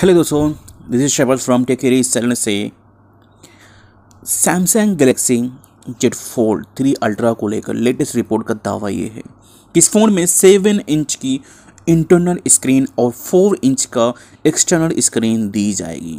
hello दोस्तों this is Shabal from टेकेरी इस चैनल से Samsung Galaxy Z Fold three Ultra को लेकर लेटेस्ट रिपोर्ट का दावा ये है कि इस फ़ोन में सेवन इंच की इंटरनल स्क्रीन और फोर इंच का एक्सटर्नल स्क्रीन दी जाएगी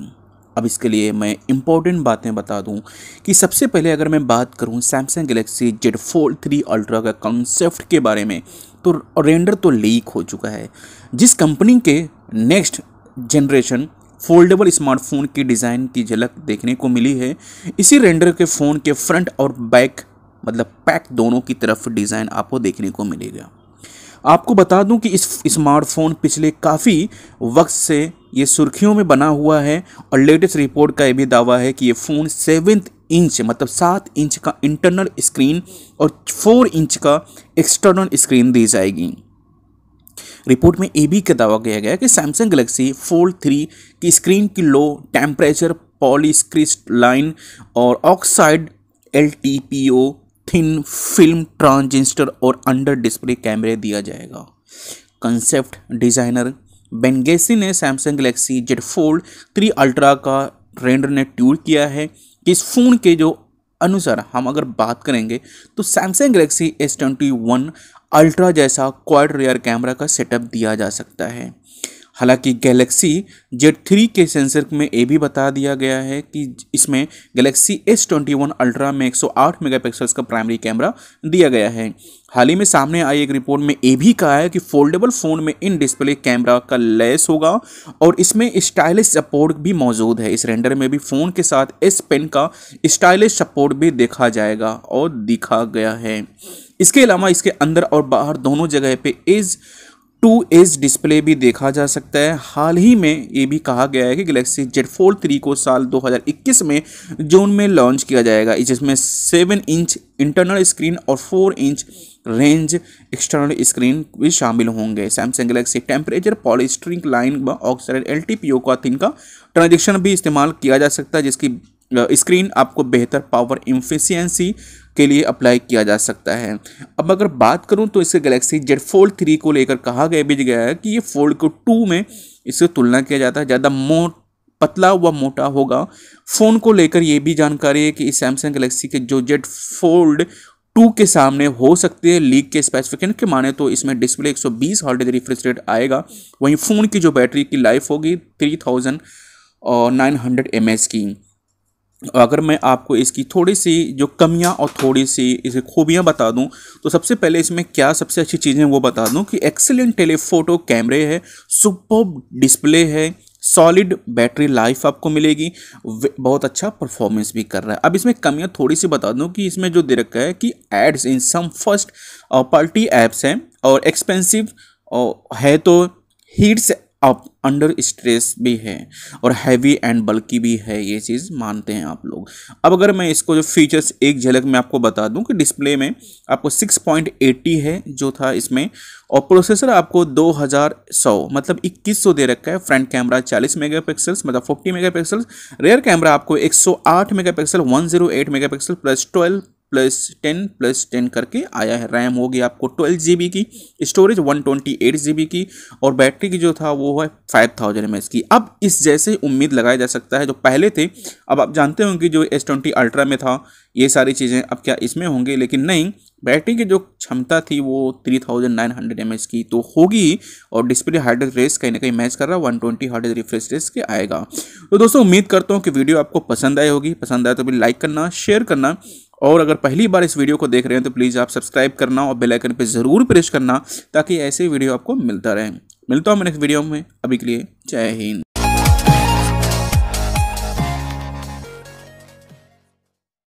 अब इसके लिए मैं इंपॉर्टेंट बातें बता दूं कि सबसे पहले अगर मैं बात करूं Samsung Galaxy Z Fold three Ultra का कॉन्सेप्ट के बारे में तो रेंडर तो लीक हो चुका है जिस कंपनी के नेक्स्ट जनरेशन फोल्डेबल स्मार्टफोन की डिज़ाइन की झलक देखने को मिली है इसी रेंडर के फ़ोन के फ्रंट और बैक मतलब पैक दोनों की तरफ डिज़ाइन आपको देखने को मिलेगा आपको बता दूं कि इस स्मार्टफ़ोन पिछले काफ़ी वक्त से ये सुर्खियों में बना हुआ है और लेटेस्ट रिपोर्ट का ये भी दावा है कि ये फ़ोन सेवेंथ इंच मतलब सात इंच का इंटरनल स्क्रीन और फोर इंच का एक्सटर्नल स्क्रीन दी जाएगी रिपोर्ट में ये भी दावा किया गया कि सैमसंग गलेक्सी फोल्ड थ्री की स्क्रीन की लो टेम्परेचर लाइन और oxide L thin film transistor और अंडर डिस्प्ले कैमरे दिया जाएगा कंसेप्ट डिज़ाइनर बेनगेसी ने Samsung Galaxy Z Fold three Ultra का ट्रेंडर ने ट्यूर किया है कि इस फ़ोन के जो अनुसार हम अगर बात करेंगे तो Samsung Galaxy S twenty one Ultra जैसा क्वाड रेयर कैमरा का सेटअप दिया जा सकता है हालांकि गैलेक्सी जेड थ्री के सेंसर में ये भी बता दिया गया है कि इसमें Galaxy S twenty one Ultra में 108 पिक्सल्स का प्राइमरी कैमरा दिया गया है हाल ही में सामने आई एक रिपोर्ट में ये भी कहा है कि फोल्डेबल फ़ोन में इन डिस्प्ले कैमरा का लेस होगा और इसमें स्टाइलिश सपोर्ट भी मौजूद है इस रेंडर में भी फ़ोन के साथ एस पेन का स्टाइलिश सपोर्ट भी देखा जाएगा और दिखा गया है इसके अलावा इसके अंदर और बाहर दोनों जगह पे इज़ टू एज डिस्प्ले भी देखा जा सकता है हाल ही में ये भी कहा गया है कि गैलेक्सी जेड फोर थ्री को साल 2021 में जून में लॉन्च किया जाएगा जिसमें सेवन इंच इंटरनल स्क्रीन और four inch range external screen भी शामिल होंगे Samsung Galaxy temperature polycrystalline व oxide L T P O का का ट्रांजेक्शन भी इस्तेमाल किया जा सकता है जिसकी स्क्रीन आपको बेहतर पावर इफिशियंसी के लिए अप्लाई किया जा सकता है अब अगर बात करूँ तो इसके गैलेक्सी जेड फोल्ड थ्री को लेकर कहा गया भी गया है कि ये फोल्ड को टू में इससे तुलना किया जाता है ज़्यादा मोट पतला व मोटा होगा फ़ोन को लेकर ये भी जानकारी है कि सैमसंग गलेक्सी के जो जेड फोल्ड टू के सामने हो सकते हैं लीक के स्पेसिफिकेशन के माने तो इसमें डिस्प्ले 120 हॉल्टेज रिफ्रेश रेट आएगा वहीं फ़ोन की जो बैटरी की लाइफ होगी 3000 और 900 एम की अगर मैं आपको इसकी थोड़ी सी जो कमियां और थोड़ी सी इसे खूबियां बता दूं तो सबसे पहले इसमें क्या सबसे अच्छी चीज़ें वो बता दूं कि एक्सेलेंट टेलीफोटो कैमरे है सुपर डिस्प्ले है सॉलिड बैटरी लाइफ आपको मिलेगी बहुत अच्छा परफॉर्मेंस भी कर रहा है अब इसमें कमियां थोड़ी सी बता दूं कि इसमें जो दे रखा है कि ads in some first party apps हैं और एक्सपेंसिव है तो हीट्स अब अंडर स्ट्रेस भी है और हैवी एंड बल्कि भी है ये चीज़ मानते हैं आप लोग अब अगर मैं इसको जो फीचर्स एक झलक में आपको बता दूं कि डिस्प्ले में आपको 6.80 है जो था इसमें और प्रोसेसर आपको 2100 मतलब 2100 दे रखा है फ्रंट कैमरा 40 मेगापिक्सल मतलब 40 मेगापिक्सल रेयर कैमरा आपको 108 megapixel 108 megapixel plus 12 plus ten plus ten करके आया है रैम होगी आपको ट्वेल्व जी की storage one twenty eight G की और बैटरी की जो था वो है फाइव थाउजेंड एम की अब इस जैसे उम्मीद लगाया जा सकता है जो पहले थे अब आप जानते होंगे जो एस ट्वेंटी अल्ट्रा में था ये सारी चीज़ें अब क्या इसमें होंगी लेकिन नहीं बैटरी की जो क्षमता थी वो three thousand nine hundred M H की तो होगी और डिस्प्ले हार्ड रेस कहीं ना कहीं मैच कर रहा है one twenty hertz refresh rate के आएगा तो दोस्तों उम्मीद करता हूँ कि वीडियो आपको पसंद आई होगी पसंद आए तो भी लाइक करना शेयर करना और अगर पहली बार इस वीडियो को देख रहे हैं तो प्लीज़ आप सब्सक्राइब करना और बेलाइकन पर ज़रूर प्रेस करना ताकि ऐसे वीडियो आपको मिलता रहे मिलता हूँ मैं नेक्स्ट वीडियो में अभी के लिए जय हिंद